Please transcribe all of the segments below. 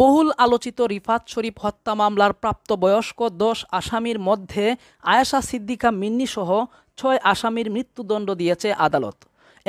বহুল আলোচিত রিফাত শরীফ হত্যা মামলার প্রাপ্তবয়স্ক দশ আসামির মধ্যে আয়েশা সিদ্দিকা মিন্নিসহ ছয় আসামির মৃত্যুদণ্ড দিয়েছে আদালত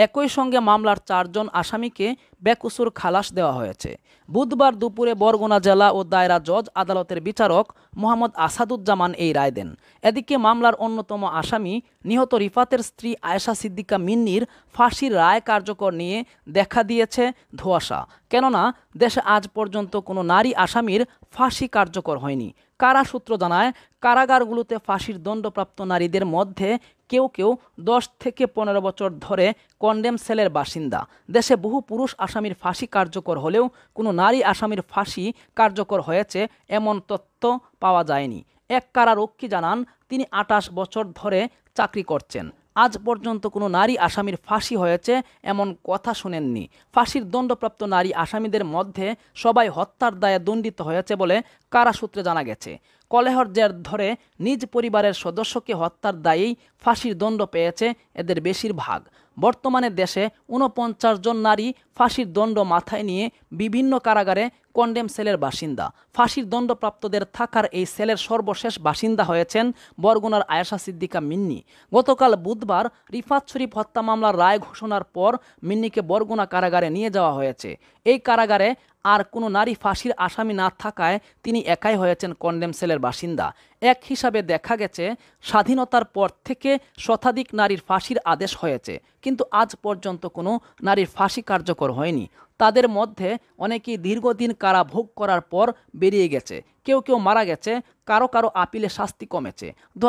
একই সঙ্গে মামলার চারজন আসামিকে বেকসুর খালাস দেওয়া হয়েছে বুধবার দুপুরে বরগুনা জেলা ও দায়রা জজ আদালতের বিচারক মোহাম্মদ আসাদুজ্জামান এই রায় দেন এদিকে মামলার অন্যতম আসামি নিহত রিফাতের স্ত্রী আয়েশা সিদ্দিকা মিন্নির ফাঁসির রায় কার্যকর নিয়ে দেখা দিয়েছে ধোয়াশা কেননা দেশে আজ পর্যন্ত কোনো নারী আসামির ফাঁসি কার্যকর হয়নি কারা সূত্র জানায় কারাগারগুলোতে ফাঁসির দণ্ডপ্রাপ্ত নারীদের মধ্যে কেউ কেউ দশ থেকে পনেরো বছর ধরে কন্ডেম সেলের বাসিন্দা দেশে বহু পুরুষ আসামির ফাঁসি কার্যকর হলেও কোনো নারী আসামির ফাঁসি কার্যকর হয়েছে এমন তথ্য পাওয়া যায়নি এক রক্ষী জানান তিনি আটাশ বছর ধরে চাকরি করছেন আজ পর্যন্ত কোনো নারী আসামির ফাঁসি হয়েছে এমন কথা শুনেননি ফাঁসির দণ্ডপ্রাপ্ত নারী আসামিদের মধ্যে সবাই হত্যার দায়ে দণ্ডিত হয়েছে বলে কারা সূত্রে জানা গেছে কলেহর জের ধরে নিজ পরিবারের সদস্যকে হত্যার দায়েই ফাঁসির দণ্ড পেয়েছে এদের বেশিরভাগ বর্তমানে দেশে ঊনপঞ্চাশ জন নারী ফাঁসির দণ্ড মাথায় নিয়ে বিভিন্ন কারাগারে কন্ডেম সেলের বাসিন্দা ফাঁসির দণ্ডপ্রাপ্তদের থাকার এই সেলের সর্বশেষ বাসিন্দা হয়েছেন বরগুনার আয়েশা সিদ্দিকা মিন্নি গতকাল বুধবার রিফাত শরীফ হত্যা মামলার রায় ঘোষণার পর মিন্নিকে বরগুনা কারাগারে নিয়ে যাওয়া হয়েছে এই কারাগারে আর কোনো নারী ফাঁসির আসামি না থাকায় তিনি একাই হয়েছেন কন্ডেম সেলের বাসিন্দা এক হিসাবে দেখা গেছে স্বাধীনতার পর থেকে শতাধিক নারীর ফাঁসির আদেশ হয়েছে কিন্তু আজ পর্যন্ত কোনো নারীর ফাঁসি কার্যকর হয়নি তাদের মধ্যে অনেকেই দীর্ঘদিন কারা ভোগ করার পর বেরিয়ে গেছে কেউ কেউ মারা গেছে কারো কারো আপিলে শাস্তি কমেছে দু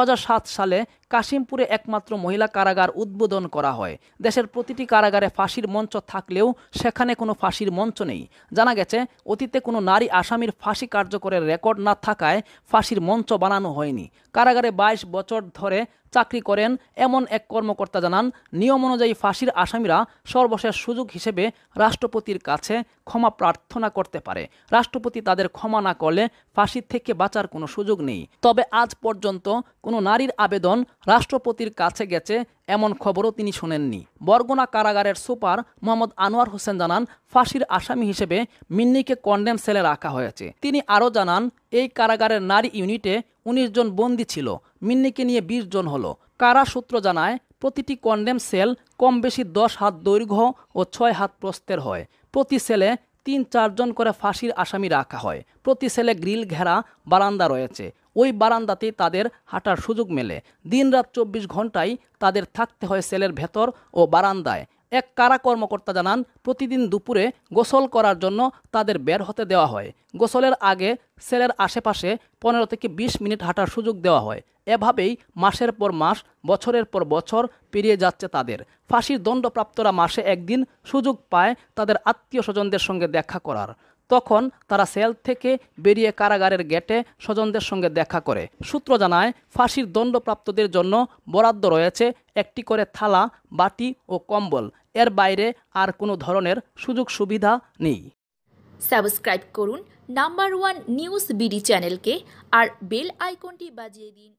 সালে কাশিমপুরে একমাত্র মহিলা কারাগার উদ্বোধন করা হয় দেশের প্রতিটি কারাগারে ফাঁসির মঞ্চ থাকলেও সেখানে কোনো ফাঁসির মঞ্চ নেই জানা গেছে অতীতে কোনো নারী আসামির ফাঁসি কার্যকরের রেকর্ড না থাকায় ফাঁসির মঞ্চ বানানো হয়নি কারাগারে ২২ বছর ধরে চাকরি করেন এমন এক কর্মকর্তা জানান নিয়ম অনুযায়ী ফাঁসির আসামিরা সর্বশেষ সুযোগ হিসেবে রাষ্ট্রপতির কাছে ক্ষমা প্রার্থনা করতে পারে রাষ্ট্রপতি তাদের ক্ষমা না করলে ফাঁসির থেকে বাঁচার কোনো সুযোগ নেই তবে আজ পর্যন্ত কোনো নারীর আবেদন রাষ্ট্রপতির কাছে গেছে এমন খবরও তিনি শোনেননি বরগুনা কারাগারের সুপার মোহাম্মদ আনোয়ার হোসেন জানান ফাঁসির আসামি হিসেবে মিন্নিকে কন্ডেম সেলে রাখা হয়েছে তিনি আরও জানান এই কারাগারের নারী ইউনিটে উনিশ জন বন্দী ছিল মিন্নিকে নিয়ে বিশ জন হলো কারা সূত্র জানায় প্রতিটি কন্ডেম সেল কম বেশি দশ হাত দৈর্ঘ্য ও ছয় হাত প্রস্তের হয় প্রতি সেলে তিন চারজন করে ফাঁসির আসামি রাখা হয় প্রতি সেলে গ্রিল ঘেরা বারান্দা রয়েছে ওই বারান্দাতেই তাদের হাঁটার সুযোগ মেলে দিনরাত চব্বিশ ঘন্টায় তাদের থাকতে হয় সেলের ভেতর ও বারান্দায় এক কারা কর্মকর্তা জানান প্রতিদিন দুপুরে গোসল করার জন্য তাদের বের হতে দেওয়া হয় গোসলের আগে সেলের আশেপাশে পনেরো থেকে ২০ মিনিট হাঁটার সুযোগ দেওয়া হয় এভাবেই মাসের পর মাস বছরের পর বছর পেরিয়ে যাচ্ছে তাদের ফাঁসির দণ্ডপ্রাপ্তরা মাসে একদিন সুযোগ পায় তাদের আত্মীয় স্বজনদের সঙ্গে দেখা করার তখন তারা সেল থেকে বেরিয়ে কারাগারের গেটে স্বজনদের সঙ্গে দেখা করে সূত্র জানায় ফাঁসির দণ্ডপ্রাপ্তদের জন্য বরাদ্দ রয়েছে একটি করে থালা বাটি ও কম্বল এর বাইরে আর কোনো ধরনের সুযোগ সুবিধা নেই সাবস্ক্রাইব করুন নাম্বার ওয়ান নিউজ বিডি চ্যানেলকে আর বেল আইকনটি বাজিয়ে দিন